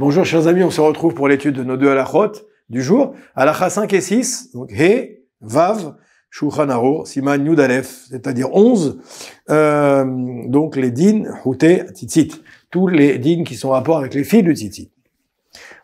Bonjour chers amis, on se retrouve pour l'étude de nos deux halachot du jour. Halacha 5 et 6, donc He, Vav, Shulchan Siman Yudalef, c'est-à-dire 11, euh, donc les dînes, Houté, Tzitzit, tous les dînes qui sont en rapport avec les fils du Tzitzit.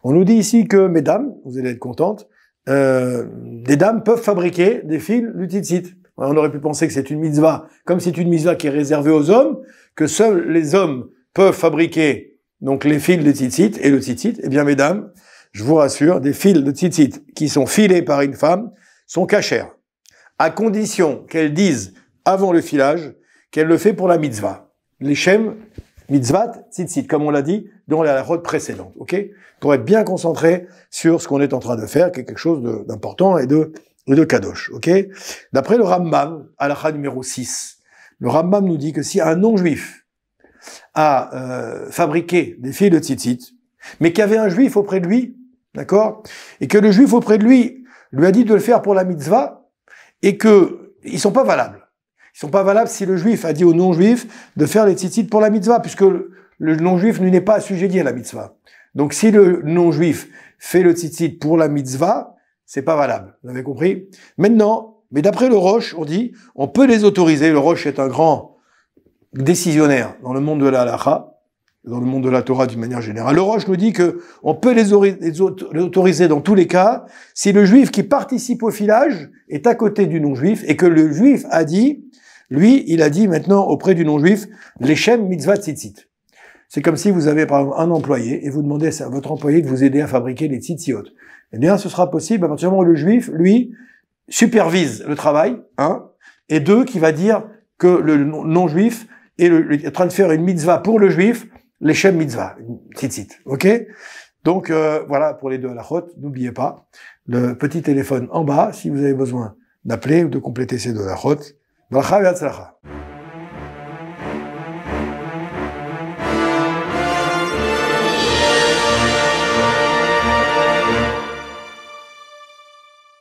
On nous dit ici que, mesdames, vous allez être contentes, euh, des dames peuvent fabriquer des fils du Tzitzit. On aurait pu penser que c'est une mitzvah, comme c'est une mitzvah qui est réservée aux hommes, que seuls les hommes peuvent fabriquer donc les fils de tzitzit et le tzitzit. Eh bien, mesdames, je vous rassure, des fils de tzitzit qui sont filés par une femme sont cachères, à condition qu'elle dise, avant le filage qu'elle le fait pour la mitzvah. Les shem, mitzvah, tzitzit, comme on l'a dit dans la route précédente, ok Pour être bien concentré sur ce qu'on est en train de faire, qui quelque chose d'important et de, de kadosh, ok D'après le Rambam, halakha numéro 6, le Rambam nous dit que si un non-juif à euh, fabriquer des filles de tzitzit, mais qu'il y avait un juif auprès de lui, d'accord Et que le juif auprès de lui lui a dit de le faire pour la mitzvah, et que ils sont pas valables. Ils sont pas valables si le juif a dit au non-juif de faire les tzitzit pour la mitzvah, puisque le, non-juif n'est pas assujetti à la mitzvah. Donc si le non-juif fait le tzitzit pour la mitzvah, c'est pas valable. Vous avez compris Maintenant, mais d'après le Roche, on dit, on peut les autoriser. Le Roche est un grand décisionnaire, dans le monde de la dans le monde de la Torah d'une manière générale. Le Roche nous dit que on peut les, autoriser dans tous les cas si le juif qui participe au filage est à côté du non-juif et que le juif a dit, lui, il a dit maintenant auprès du non-juif, l'échem mitzvah tzitzit. C'est comme si vous avez par exemple un employé et vous demandez à votre employé de vous aider à fabriquer les tzitziot. Eh bien, ce sera possible à partir moment où le juif, lui, supervise le travail, un, hein, et deux, qui va dire que le non-juif et le, le, en train de faire une mitzvah pour le juif, l'échelle mitzvah, tzitzit. Ok Donc euh, voilà pour les deux chôte, N'oubliez pas le petit téléphone en bas si vous avez besoin d'appeler ou de compléter ces deux halachot. Bracha